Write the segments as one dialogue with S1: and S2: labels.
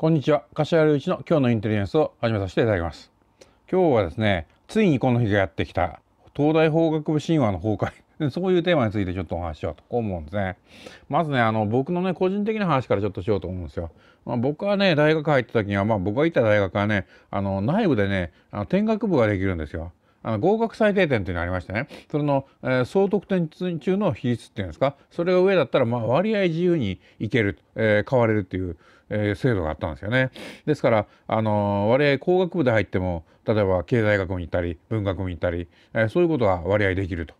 S1: こんにちは柏原一の今日のインテリジンスを始めさせていただきます今日はですねついにこの日がやってきた東大法学部神話の崩壊 そういうテーマについてちょっとお話ししようと思うんですねまずねあの僕のね個人的な話からちょっとしようと思うんですよ、まあ、僕はね大学入った時にはまあ僕が行った大学はねあの内部でねあの転学部ができるんですよあの合格最低点というのがありましてねそれの、えー、総得点中の比率っていうんですかそれが上だったら、まあ、割合自由にいける、えー、われるっていう、えー、制度があったんですよね。ですから、あのー、割合工学部で入っても例えば経済学部に行ったり文学部に行ったり、えー、そういうことが割合できると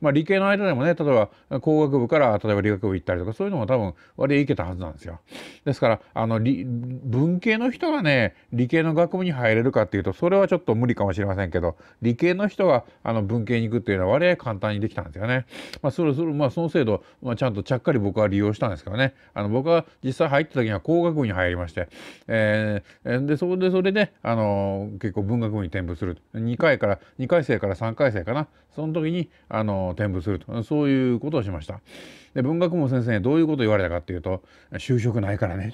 S1: まあ、理系の間でもね例えば工学部から例えば理学部行ったりとかそういうのも多分割合いけたはずなんですよ。ですからあの文系の人がね理系の学部に入れるかっていうとそれはちょっと無理かもしれませんけど理系の人があの文系に行くっていうのは割合簡単にできたんですよね。まあ、そろそろまあその制度、まあ、ちゃんとちゃっかり僕は利用したんですけどねあの僕は実際入った時には工学部に入りまして、えー、でそれでそれであの結構文学部に転部する2回から2回生から3回生かなその時にあのの添付するとそういうことをしましたで文学部先生にどういうこと言われたかっていうと「就職ないからね」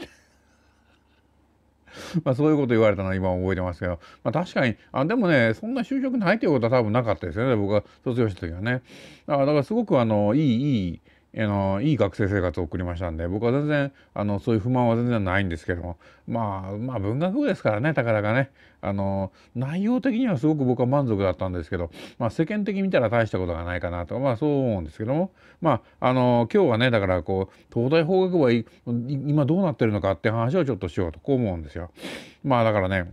S1: まあそういうこと言われたのは今覚えてますけど、まあ、確かにあでもねそんな就職ないということは多分なかったですよね僕が卒業した時はねだからすごくあのいいいいあのいい学生生活を送りましたんで僕は全然あのそういう不満は全然ないんですけどもまあまあ文学部ですからねたかだかねあの内容的にはすごく僕は満足だったんですけど、まあ、世間的に見たら大したことがないかなとまあそう思うんですけどもまああの今日はねだからこう東大法学部は今どうなってるのかって話をちょっとしようとこう思うんですよ。まあだからね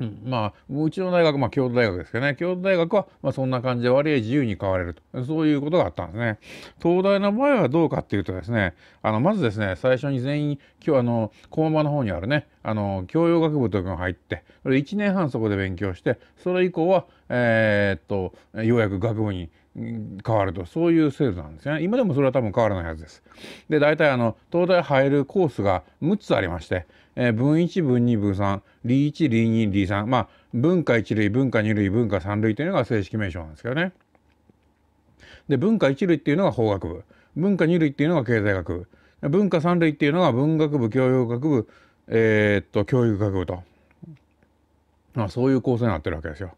S1: うん、まあうちの大学、まあ、京都大学ですけどね京都大学は、まあ、そんな感じで割合自由に変われるとそういうことがあったんですね。東大の場合はどうかっていうとですねあのまずですね最初に全員今日あの駒場の方にあるねあの教養学部というのが入ってそれ1年半そこで勉強してそれ以降はえー、っとようやく学部に変わるとそういう制度なんですね今でもそれは多分変わらないはずです。で大体あの東大入るコースが6つありまして、えー、分1分2分3理1理2理3まあ文化1類文化2類文化3類というのが正式名称なんですけどね。で文化1類っていうのが法学部文化2類っていうのが経済学部文化3類っていうのが文学部教養学部えー、っと教育学部と。まあ、そういう構成になってるわけですよ。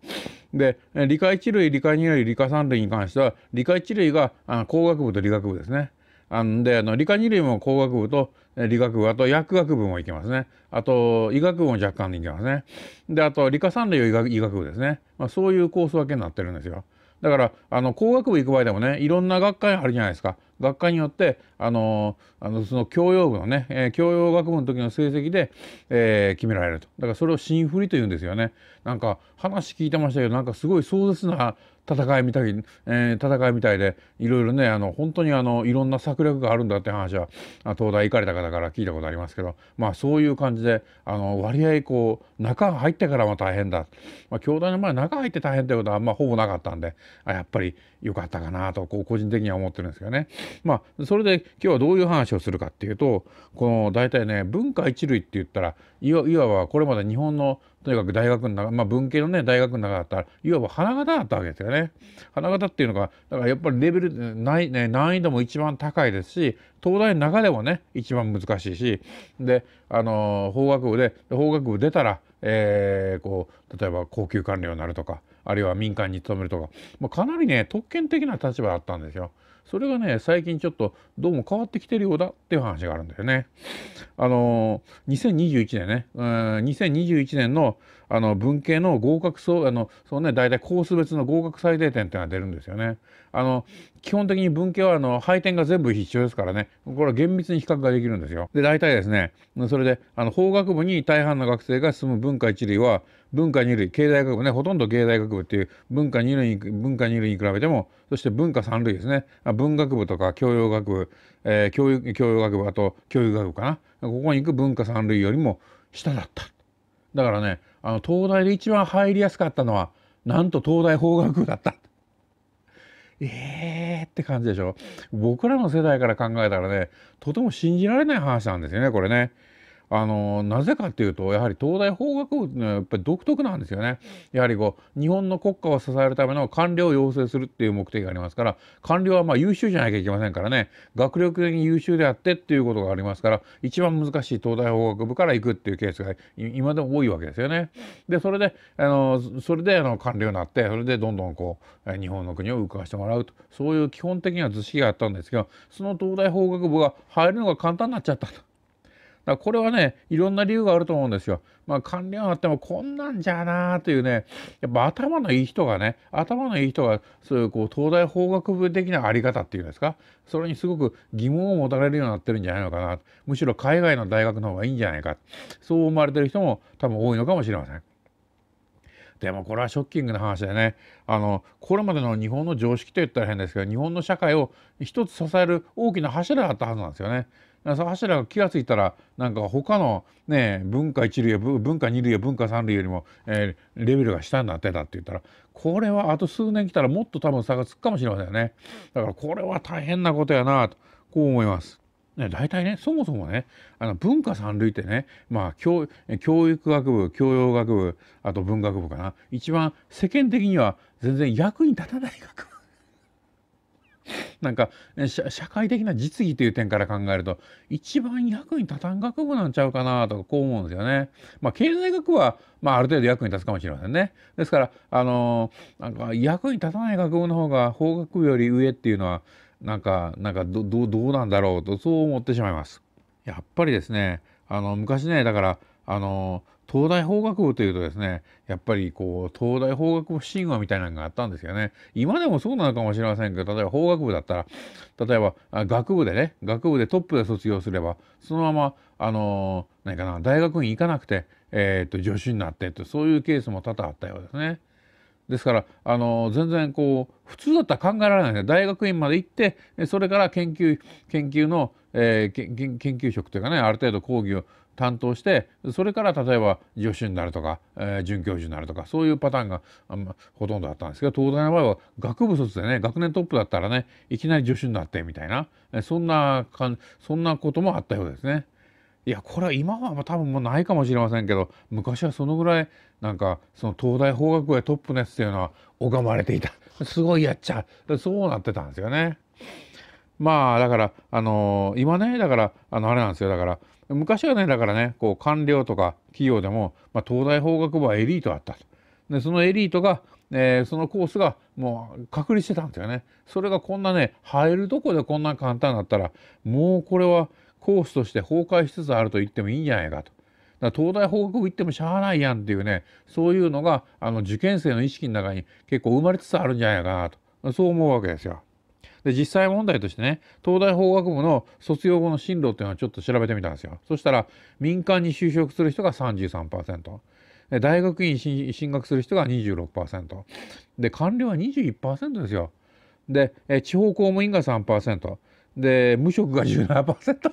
S1: で理科1類理科2類理科3類に関しては理科1類があ工学部と理学部ですね。あんであの理科2類も工学部と理学部あと薬学部も行けますねあと医学部も若干で行けますねであと理科3類は医学医学部ですね、まあ、そういうコース分けになってるんですよだからあの工学部行く場合でもねいろんな学科あるじゃないですか学科によってあのあのその教養部のね、えー、教養学部の時の成績で、えー、決められるとだからそれを新振りというんですよねなんか話聞いてましたけどなんかすごい壮絶な戦いみたい、えー、戦いみたいでいろいろねあの本当にあのいろんな策略があるんだって話は東大行かれた方から聞いたことありますけど、まあ、そういう感じであの割合こう中入ってからも大変だ、まあ、教団の前中入って大変ってことはあんまほぼなかったんであやっぱり良かったかなとこう個人的には思ってるんですけどね、まあ、それで今日はどういう話をするかっていうとこの大体ね文化一類って言ったらいわばこれまで日本のとにかく大学の中、まあ、文系のね大学の中だったらいわば花形だったわけですよね。花形っていうのがだからやっぱりレベルないね難易度も一番高いですし東大の中でもね一番難しいしであの法学部で法学部出たら、えー、こう例えば高級官僚になるとかあるいは民間に勤めるとか、まあ、かなりね特権的な立場だったんですよ。それがね最近ちょっとどうも変わってきてるようだっていう話があるんだよね。あの2021年ね2021年のあの文系の合格そうあのそのね大体コース別の合格最低点っていうのが出るんですよね。あの基本的に文系はあの配点が全部必要ですからねこれは厳密に比較ができるんですよ。で大体ですねそれであの法学部に大半の学生が進む文化一類は文化二類経済学部ねほとんど経済学部っていう文化二類文化2類に比べてもそして文化三類ですね文学部とか教養学部、えー、教育教養学部あと教育学部かなここに行く文化三類よりも下だっただからねあの東大で一番入りやすかったのはなんと東大法学部だったえーって感じでしょ僕らの世代から考えたらねとても信じられない話なんですよねこれね。あのなぜかっていうとやはり東大法学部のやっぱり独特なんですよね。やはりこう日本の国家を支えるための官僚を養成するっていう目的がありますから官僚はま優秀じゃなきゃいけませんからね学力的に優秀であってっていうことがありますから一番難しい東大法学部から行くっていうケースが今でも多いわけですよね。でそれであのそれであの官僚になってそれでどんどんこう日本の国を動かしてもらうとそういう基本的な図式があったんですけどその東大法学部が入るのが簡単になっちゃったと。だこれはねいろんな理由があると思うんですよ。まあ官僚あってもこんなんじゃなーというねやっぱ頭のいい人がね頭のいい人がそういうこう東大法学部的なあり方っていうんですかそれにすごく疑問を持たれるようになってるんじゃないのかなむしろ海外の大学の方がいいんじゃないかそう思われてる人も多分多いのかもしれません。でもこれはショッキングな話でねあのこれまでの日本の常識といったら変ですけど日本の社会を一つ支える大きな柱だったはずなんですよね。その柱が気が付いたらなんか他のね文化1類や文化2類や文化3類よりも、えー、レベルが下になってたって言ったらこれはあと数年来たらもっと多分差がつくかもしれませんよねだからこれは大変なことやなとこう思います。ね、大体ねそもそもねあの文化三類ってね、まあ教、教育学部教養学部あと文学部かな一番世間的には全然役に立たない学部なんか社会的な実技という点から考えると一番役に立たん学部なんちゃうかなとかこう思うんですよね。まあ、経済学は、まあ、ある程度役に立つかもしれませんね。ですから、あのなんか役に立たない学部の方が法学部より上っていうのはなんかなんかどどどうなんだろうとそう思ってしまいます。やっぱりですねあの昔ねだからあの東大法学部というとですねやっぱりこう東大法学部神話みたいなのがあったんですよね今でもそうなのかもしれませんけど例えば法学部だったら例えば学部でね学部でトップで卒業すればそのままあの何かな大学院行かなくて、えー、と助手になってとそういうケースも多々あったようですね。ですからあの全然こう普通だったら考えられないで大学院まで行ってそれから研究研究の、えー、研究職というかねある程度講義を担当してそれから例えば助手になるとか、えー、准教授になるとかそういうパターンがあん、ま、ほとんどだったんですけど東大の場合は学部卒でね学年トップだったらねいきなり助手になってみたいな、えそんなかんそんなこともあったようですね。いやこれは今は多分もうないかもしれませんけど昔はそのぐらいなんかその東大法学部へトップのやつっていうのは拝まれていた すごいやっちゃうそうなってたんですよね。まあだからあのー、今ねだからあのあれなんですよだから昔はねだからねこう官僚とか企業でも、まあ、東大法学部はエリートだったとでそのエリートが、えー、そのコースがもう確立してたんですよねそれがこんなね入るとこでこんな簡単だったらもうこれはコースとして崩壊しつつあると言ってもいいんじゃないかと。だから東大法学部行ってもしゃあないやんっていうねそういうのがあの受験生の意識の中に結構生まれつつあるんじゃないかなとそう思うわけですよ。で、実際問題としてね、東大法学部の卒業後の進路っていうのはちょっと調べてみたんですよ。そしたら、民間に就職する人が33%。大学院進学する人が26%。で、官僚は21%ですよ。で、地方公務員が3%。で、無職が17%。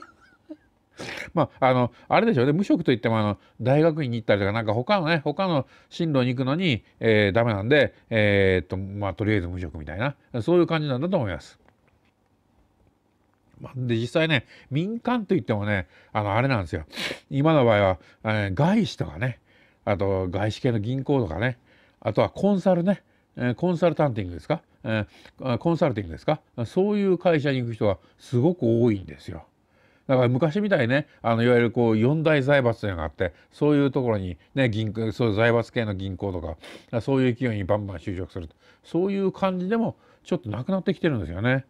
S1: まあ、あの、あれでしょうね、無職といっても、あの、大学院に行ったりとか、なんか他のね、他の進路に行くのに、えー、ダメなんで、えー、っと、まあ、とりあえず無職みたいな、そういう感じなんだと思います。で、実際ね、民間といってもね、あの、あれなんですよ。今の場合は、えー、外資とかね、あと外資系の銀行とかね、あとはコンサルね、えー、コンサルタンティングですか、えー、コンサルティングですか、そういう会社に行く人がすごく多いんですよ。だから昔みたいにねあのいわゆるこう四大財閥というのがあってそういうところに、ね、銀行そういう財閥系の銀行とかそういう企業にバンバン就職するとそういう感じでもちょっとなくなってきてるんですよね。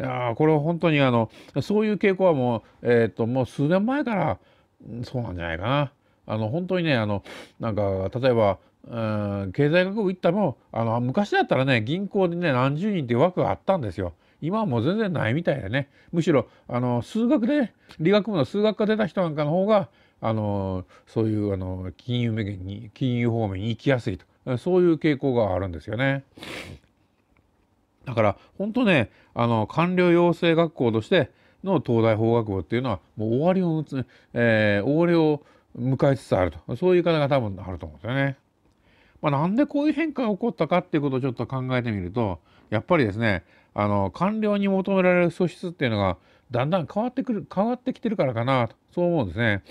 S1: いやこれは本当にあのそういう傾向はもう,、えー、ともう数年前からそうなんじゃないかな。あの本当にねあのなんか例えばうん経済学部行ったもあの昔だったらね銀行でね何十人っていう枠があったんですよ。今はもう全然ないみたいでねむしろあの数学で理学部の数学科出た人なんかの方があのそういうあの金融に金融方面に行きやすいとそういう傾向があるんですよね。だから本当ねあの官僚養成学校としての東大法学部っていうのはもう終わりを、えー、終わりを迎えつつあるとそういう言い方が多分あると思うんですよね。まあ、なんでこういう変化が起こったかっていうことをちょっと考えてみるとやっぱりですねあの官僚に求められる素質っていうのがだんだん変わってくる変わってきてるからかなとそう思うんですね。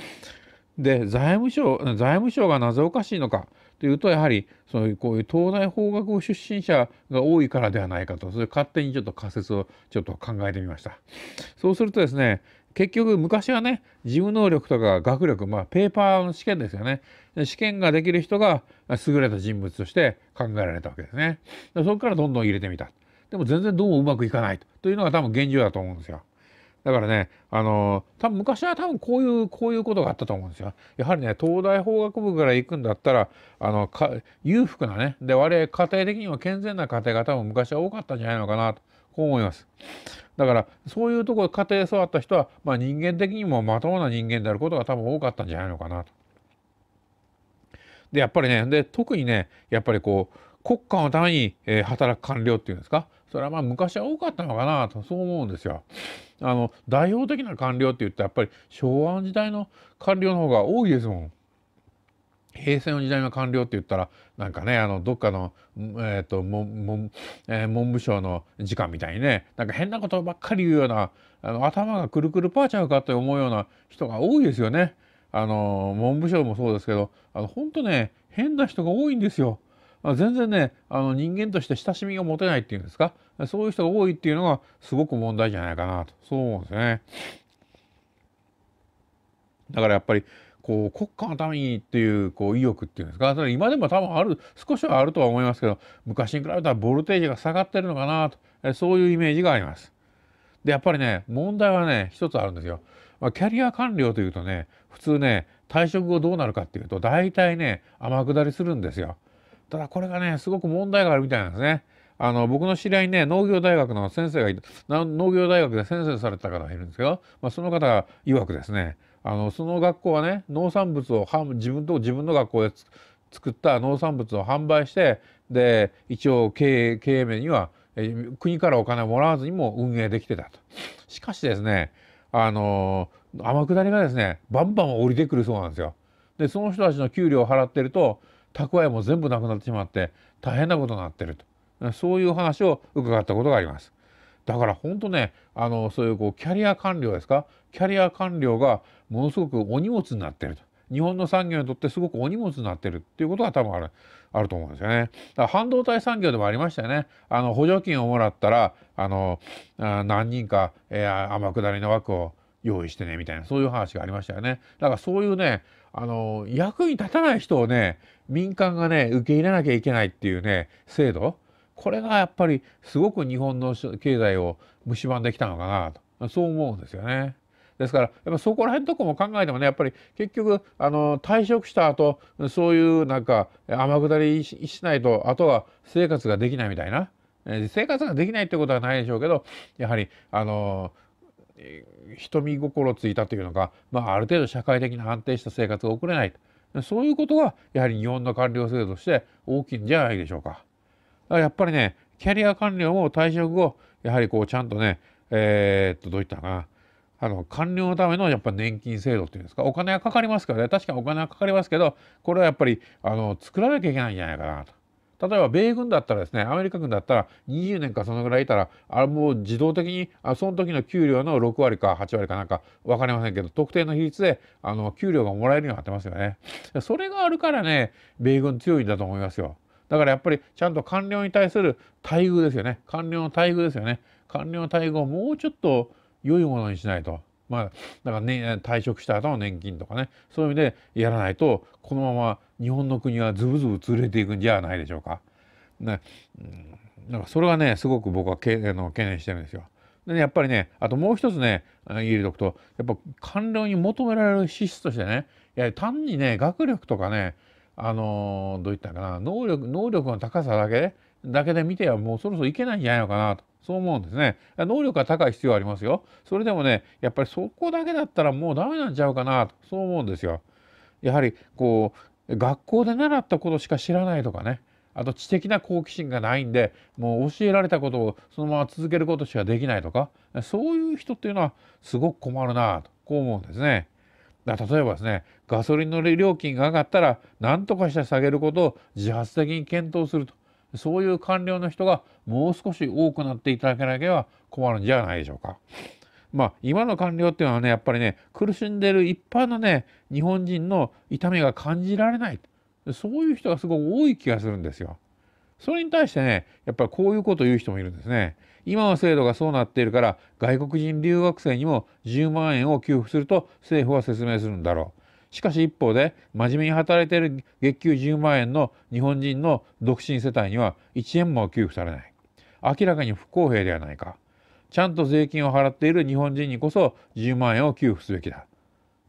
S1: で財務省財務省がなぜおかしいのかというとやはりそういうこういう東大法学部出身者が多いからではないかとそれ勝手にちょっと仮説をちょっと考えてみました。そうするとですね結局昔はね事務能力とか学力まあペーパーの試験ですよね試験ができる人が優れた人物として考えられたわけですねそこからどんどん入れてみたでも全然どうもうまくいかないというのが多分現状だと思うんですよだからね、あのー、多分昔は多分こういう、こういうことがあったと思うんですよ。やはりね、東大法学部から行くんだったら、あの、か裕福なね、で、我々家庭的にも健全な家庭が多分昔は多かったんじゃないのかなと、こう思います。だから、そういうところ、家庭育った人は、まあ人間的にもまともな人間であることが多分多かったんじゃないのかなと。で、やっぱりね、で、特にね、やっぱりこう、国家のために、え働く官僚っていうんですか、それはまあ昔は多かったのかなとそう思うんですよ。あの代表的な官僚って言ってやっぱり昭和の時代の官僚の方が多いですもん。平成の時代の官僚って言ったらなんかねあのどっかの、えーとももえー、文部省の時間みたいにねなんか変なことばっかり言うようなあの頭がくるくるパーちゃうかと思うような人が多いですよね。あの文部省もそうですけどあの本当ね変な人が多いんですよ。全然ねあの人間として親しみが持てないっていうんですかそういう人が多いっていうのがすごく問題じゃないかなとそう思うんですね。だからやっぱりこう国家のためにっていうこう意欲っていうんですかそれ今でも多分ある少しはあるとは思いますけど昔に比べたらボルテージが下がってるのかなとそういうイメージがあります。でやっぱりね問題はね一つあるんですよ。まあ、キャリア官僚というとね普通ね退職後どうなるかっていうと大体ね天下りするんですよ。ただこれがねすごく問題があるみたいなんですね。あの僕の知り合いにね農業大学の先生がいて農業大学で先生されてた方がいるんですけど、まあ、その方曰くですねあのその学校はね農産物を自分と自分の学校で作った農産物を販売してで一応経営経営面には国からお金をもらわずにも運営できてたと。しかしですねあの天下りがですねバンバン降りてくるそうなんですよ。でその人たちの給料を払ってると蓄えも全部なくなってしまって大変なことになってるとそういう話を伺ったことがあります。だから本当ねあのそういうこうキャリア官僚ですかキャリア官僚がものすごくお荷物になってると日本の産業にとってすごくお荷物になってるっていうことが多分あるあると思うんですよね。半導体産業でもありましたよね。あの補助金をもらったらあのあ何人か、えー、天下りの枠を用意してねみたいなそういう話がありましたよね。だからそういうねあの役に立たない人をね民間がね受け入れなきゃいけないっていうね制度これがやっぱりすごく日本の経済を蝕んできたのかなとそう思うんですよね。ですからやっぱそこら辺とかも考えてもねやっぱり結局あの退職した後そういうなんか天下りしないとあとは生活ができないみたいな、え生活ができないってことはないでしょうけどやはりあの人見心ついたというのか、まあ、ある程度社会的に安定した生活が送れないそういうことがやはり日本の官僚制度として大きいんじゃないでしょうか。やっぱりねキャリア官僚も退職後やはりこうちゃんとねえー、っとどういったかなあの官僚のためのやっぱ年金制度っていうんですかお金はかかりますからね確かにお金はかかりますけどこれはやっぱりあの作らなきゃいけないんじゃないかなと。例えば米軍だったらですねアメリカ軍だったら20年かそのぐらいいたらあもう自動的にあその時の給料の6割か8割かなんか分かりませんけど特定の比率であの給料がもらえるようになってますよね。それがあるからね米軍強いんだと思いますよ。だからやっぱりちゃんと官僚に対する待遇ですよね官僚の待遇ですよね官僚の待遇をもうちょっと良いものにしないと。まあ、だからね、退職した後の年金とかね、そういう意味でやらないと、このまま日本の国はずぶずぶ連れていくんじゃないでしょうか。ね、なんかそれはね、すごく僕はけあの懸念してるんですよ。でね、やっぱりね、あともう一つね、言えとくと、やっぱ官僚に求められる資質としてね、いや単にね、学力とかね、あのー、どういったかな、能力、能力の高さだけ、だけで見てはもうそろそろいけないんじゃないのかなと。そう思うんですね。能力が高い必要ありますよ。それでもね、やっぱりそこだけだったらもうダメなんちゃうかなと、そう思うんですよ。やはりこう、学校で習ったことしか知らないとかね。あと知的な好奇心がないんでもう教えられたことをそのまま続けることしかできないとかそういう人っていうのはすごく困るなとこう思うんですね。だ例えばですねガソリンの料金が上がったら何とかして下げることを自発的に検討するとそういう官僚の人がもう少し多くなっていただけなければ困るんじゃないでしょうか。まあ、今の官僚っていうのはねやっぱりね苦しんでる一般のね日本人の痛みが感じられないそういう人がすごく多い気がするんですよ。それに対してねやっぱりこういうことを言う人もいるんですね。今の制度がそうなっているから外国人留学生にも10万円を給付すると政府は説明するんだろう。しかし一方で真面目に働いている月給10万円の日本人の独身世帯には1円も給付されない明らかに不公平ではないかちゃんと税金を払っている日本人にこそ10万円を給付すべきだ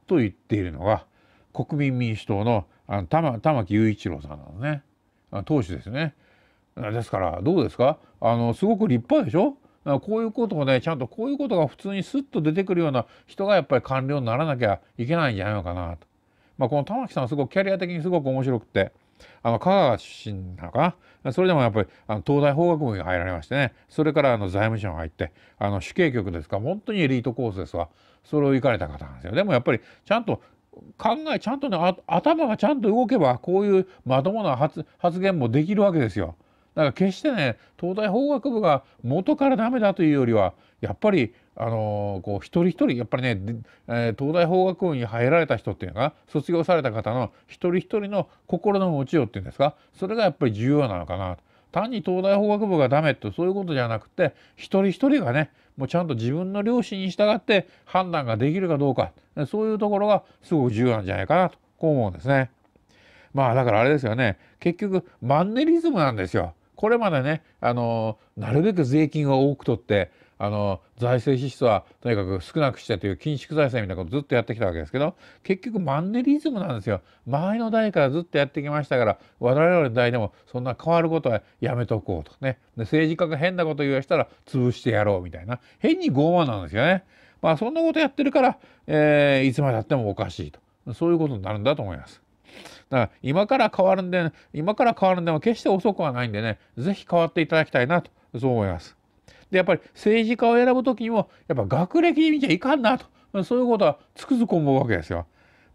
S1: と言っているのが国民民主党のあの玉玉木雄一郎さんなのね党首ですね。ですからどうですかあのすごく立派でしょこういうことをねちゃんとこういうことが普通にスッと出てくるような人がやっぱり官僚にならなきゃいけないんじゃないのかなとまあ、この玉木さんはすごくキャリア的にすごく面白くてあの香川出身なのかなそれでもやっぱりあの東大法学部に入られましてねそれからあの財務省に入ってあの主計局ですから本当にエリートコースですわそれを行かれた方なんですよ。でもやっぱりちゃんと考えちゃんとね頭がちゃんと動けばこういうまともな発言もできるわけですよ。だから決してね東大法学部が元からダメだというよりはやっぱりあのこう一人一人やっぱりね、えー、東大法学部に入られた人っていうのが卒業された方の一人一人の心の持ちようっていうんですかそれがやっぱり重要なのかなと。単に東大法学部がダメってそういうことじゃなくて一人一人がねもうちゃんと自分の良心に従って判断ができるかどうかそういうところがすごく重要なんじゃないかなとこう思うんですね。まあだからあれですよね結局マンネリズムなんですよ。これまでねあのなるべく税金を多く取ってあの財政支出はとにかく少なくしてという緊縮財政みたいなことずっとやってきたわけですけど結局マンネリズムなんですよ前の代からずっとやってきましたから我々の代でもそんな変わることはやめとこうとねで政治家が変なこと言わしたら潰してやろうみたいな変に傲慢なんですよね。まあそんなことやってるから、えー、いつまでたってもおかしいとそういうことになるんだと思います。だから今から変わるんで今から変わるんでも決して遅くはないんでね是非変わっていただきたいなとそう思います。でやっぱり政治家を選ぶ時にもやっぱ学歴見ちゃいかんなとそういうことはつくづく思うわけですよ。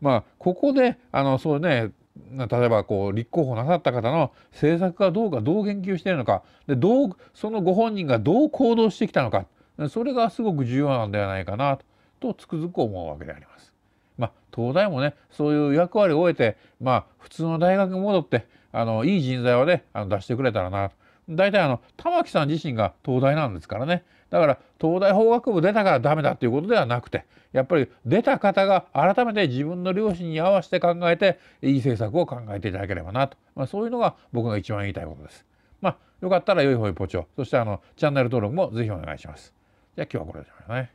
S1: まあ、ここであのそうね例えばこう立候補なさった方の政策がどうかどう言及しているのかでどうそのご本人がどう行動してきたのかそれがすごく重要なんではないかなとつくづく思うわけであります。まあ、東大もねそういう役割を終えて、まあ、普通の大学に戻ってあのいい人材をねあの出してくれたらなと大体あの玉木さん自身が東大なんですからねだから東大法学部出たからダメだということではなくてやっぱり出た方が改めて自分の両親に合わせて考えていい政策を考えていただければなと、まあ、そういうのが僕が一番言いたいことです。まあ、よかったら良い方位ポチをそしてあのチャンネル登録もぜひお願いします。じゃあ今日はこれでしまうね。